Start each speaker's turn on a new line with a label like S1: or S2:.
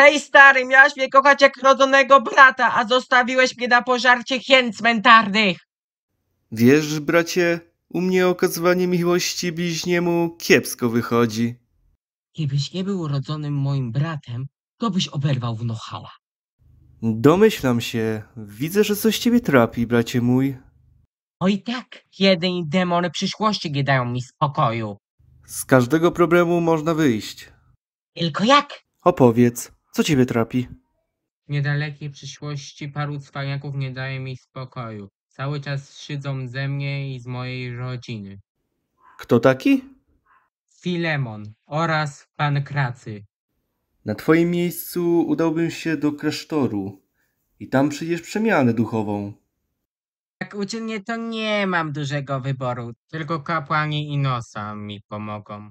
S1: Hej stary, miałaś mnie kochać jak rodzonego brata, a zostawiłeś mnie na pożarcie hien cmentarnych.
S2: Wiesz, bracie, u mnie okazywanie miłości bliźniemu kiepsko wychodzi.
S3: Gdybyś nie był urodzonym moim bratem, to byś oberwał w
S2: Domyślam się. Widzę, że coś ciebie trapi, bracie mój.
S3: Oj tak, jedyni demony przyszłości nie dają mi spokoju.
S2: Z każdego problemu można wyjść. Tylko jak? Opowiedz. Co ciebie trapi?
S3: W niedalekiej przyszłości paru cwaniaków nie daje mi spokoju. Cały czas szydzą ze mnie i z mojej rodziny.
S2: Kto taki?
S3: Filemon oraz Pankracy.
S2: Na twoim miejscu udałbym się do klasztoru i tam przyjdziesz przemianę duchową.
S3: Jak uczynię, to nie mam dużego wyboru. Tylko kapłani i nosa mi pomogą.